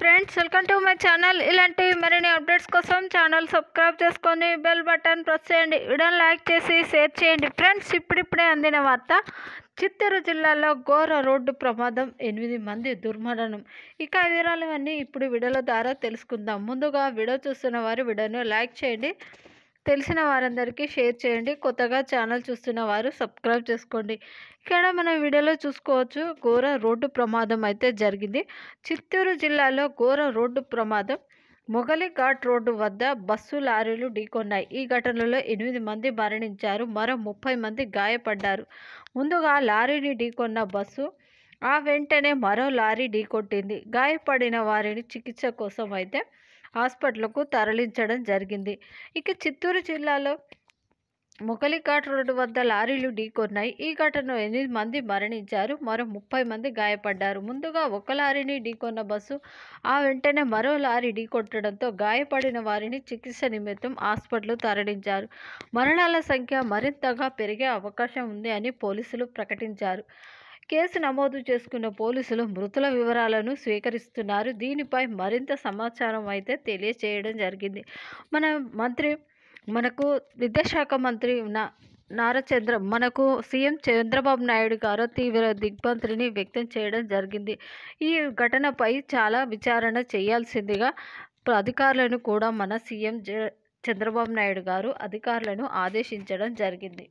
friends welcome to my channel ఇలాంటి మరిన్ని updates కోసం ఛానల్ సబ్స్క్రైబ్ చేసుకొని బెల్ బటన్ ప్రెస్ చేయండి వీడియోని లైక్ చేసి షేర్ చేయండి ఫ్రెండ్స్ ఇప్పుడిప్పుడే అందిన వార్త చిత్తూరు జిల్లాలో ఘోర రోడ్డు ప్రమాదం ఎనిమిది మంది దుర్మరణం ఇక వివరాలు ఇప్పుడు వీడియోల ద్వారా తెలుసుకుందాం ముందుగా వీడియో చూస్తున్న వారు వీడియోను లైక్ చేయండి తెలిసిన వారందరికీ షేర్ చేయండి కొత్తగా ఛానల్ చూస్తున్న వారు సబ్స్క్రైబ్ చేసుకోండి ఇక్కడ మనం వీడియోలో చూసుకోవచ్చు ఘోర రోడ్డు ప్రమాదం అయితే జరిగింది చిత్తూరు జిల్లాలో ఘోర రోడ్డు ప్రమాదం మొగలి ఘాట్ రోడ్డు వద్ద బస్సు లారీలు ఢీకొన్నాయి ఈ ఘటనలో ఎనిమిది మంది మరణించారు మరో ముప్పై మంది గాయపడ్డారు ముందుగా లారీని ఢీకొన్న బస్సు ఆ వెంటనే మరో లారీ ఢీకొట్టింది గాయపడిన వారిని చికిత్స కోసం అయితే హాస్పిటల్కు తరలించడం జరిగింది ఇక చిత్తూరు జిల్లాలో ఘాట్ రోడ్డు వద్ద లారీలు ఢీకొన్నాయి ఈ ఘటనలో ఎనిమిది మంది మరణించారు మరో ముప్పై మంది గాయపడ్డారు ముందుగా ఒక లారీని ఢీకొన్న బస్సు ఆ వెంటనే మరో లారీ ఢీకొట్టడంతో గాయపడిన వారిని చికిత్స నిమిత్తం హాస్పిటల్ తరలించారు మరణాల సంఖ్య మరింతగా పెరిగే అవకాశం ఉంది అని పోలీసులు ప్రకటించారు కేసు నమోదు చేసుకున్న పోలీసులు మృతుల వివరాలను స్వీకరిస్తున్నారు దీనిపై మరింత సమాచారం అయితే తెలియచేయడం జరిగింది మన మంత్రి మనకు విద్యాశాఖ మంత్రి నారచంద్ర మనకు సీఎం చంద్రబాబు నాయుడు గారు తీవ్ర దిగ్భ్రాంతిని వ్యక్తం చేయడం జరిగింది ఈ ఘటనపై చాలా విచారణ చేయాల్సిందిగా అధికారులను కూడా మన సీఎం చంద్రబాబు నాయుడు గారు అధికారులను ఆదేశించడం జరిగింది